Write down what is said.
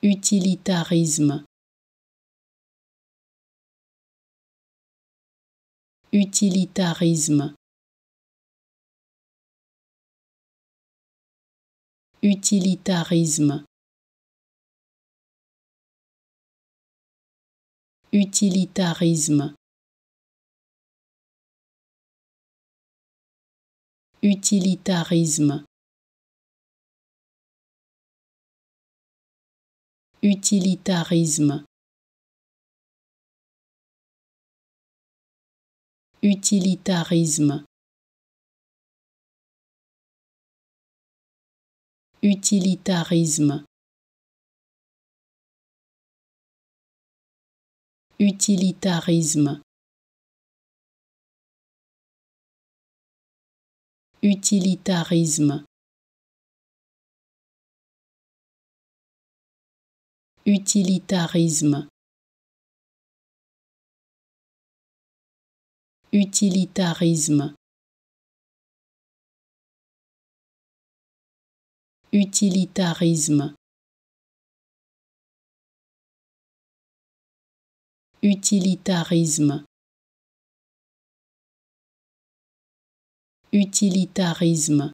Utilitarisme. Utilitarisme. Utilitarisme. Utilitarisme. Utilitarisme. Utilitarisme. Utilitarisme. Utilitarisme. Utilitarisme. Utilitarisme. Utilitarisme. Utilitarisme. Utilitarisme. Utilitarisme. Utilitarisme.